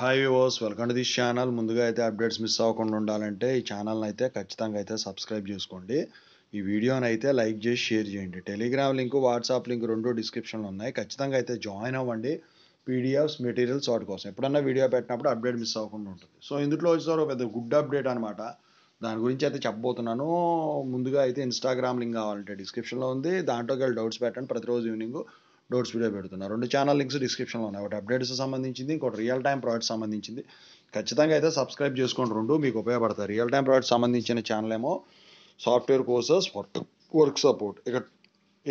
hi viewers welcome to this channel ముందుగా అయితే updates miss అవ్వకుండా ఉండాలంటే ఈ ఛానల్ని అయితే ఖచ్చితంగా అయితే సబ్స్క్రైబ్ చేసుకోండి ఈ వీడియోని అయితే లైక్ చేసి షేర్ చేయండి టెలిగ్రామ్ లింక్ వాట్సాప్ లింక్ రెండు డిస్క్రిప్షన్లో ఉన్నాయి ఖచ్చితంగా అయితే జాయిన్ అవ్వండి పీడిఎఫ్స్ మెటీరియల్స్ వాటి కోసం ఎప్పుడన్నా వీడియో పెట్టినప్పుడు అప్డేట్ మిస్ అవ్వకుండా ఉంటుంది సో ఇందులో వచ్చేసారు పెద్ద గుడ్ అప్డేట్ అనమాట దాని గురించి అయితే చెప్పబోతున్నాను ముందుగా అయితే ఇన్స్టాగ్రామ్ లింక్ కావాలంటే డిస్క్రిప్షన్లో ఉంది దాంట్లోకి వెళ్ళి డౌట్స్ పెట్టండి ప్రతిరోజు ఈవినింగ్ డోర్స్ వీడియో పెడుతున్నా రెండు ఛానల్ లింక్స్ డిస్క్రిప్షన్లో ఉన్నాయి ఒకటి అప్డేట్స్ సంబంధించింది ఇంకోటి రియల్ టైం ప్రాజెక్ట్ సంబంధించింది ఖచ్చితంగా అయితే సబ్స్క్రైబ్ చేసుకోండి రెండు మీకు ఉపయోగపడతాయి రియల్ టైం ప్రాజెక్ట్ సంబంధించిన ఛానల్ ఏమో software courses work work support ఇక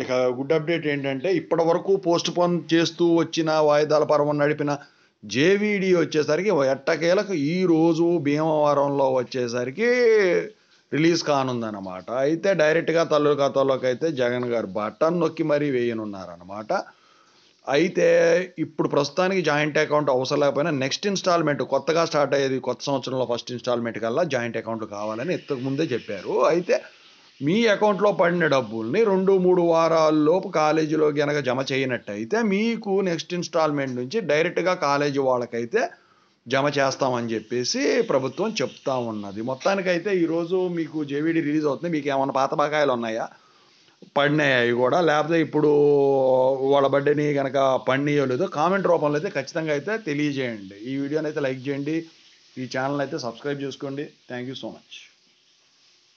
ఇక గుడ్ అప్డేట్ ఏంటంటే ఇప్పటి వరకు పోస్ట్ పోన్ చేస్తూ వచ్చిన వాయిదాల పర్వం నడిపిన జేవీడీ వచ్చేసరికి ఎట్టకేలకు ఈరోజు భీమవరంలో వచ్చేసరికి రిలీజ్ కానుందన్నమాట అయితే డైరెక్ట్గా తల్లు ఖాతాలోకి అయితే జగన్ గారు బటన్ నొక్కి మరీ వేయనున్నారనమాట అయితే ఇప్పుడు ప్రస్తుతానికి జాయింట్ అకౌంట్ అవసరం లేకపోయినా నెక్స్ట్ ఇన్స్టాల్మెంట్ కొత్తగా స్టార్ట్ అయ్యేది కొత్త సంవత్సరంలో ఫస్ట్ ఇన్స్టాల్మెంట్ కల్లా జాయింట్ అకౌంట్ కావాలని ఇంతకు ముందే చెప్పారు అయితే మీ అకౌంట్లో పడిన డబ్బుల్ని రెండు మూడు వారాల్లోపు కాలేజీలో కనుక జమ చేయనట్టయితే మీకు నెక్స్ట్ ఇన్స్టాల్మెంట్ నుంచి డైరెక్ట్గా కాలేజీ వాళ్ళకైతే జమ చేస్తామని చెప్పేసి ప్రభుత్వం చెప్తా ఉన్నది మొత్తానికైతే ఈరోజు మీకు జేవీడి రిలీజ్ అవుతుంది మీకు ఏమైనా పాత బకాయిలు ఉన్నాయా పడినాయి అవి కూడా లేకపోతే ఇప్పుడు వాళ్ళ బడ్డని కనుక పడినాయో లేదో కామెంట్ రూపంలో అయితే ఖచ్చితంగా అయితే తెలియజేయండి ఈ వీడియోని అయితే లైక్ చేయండి ఈ ఛానల్ అయితే సబ్స్క్రైబ్ చేసుకోండి థ్యాంక్ యూ సో మచ్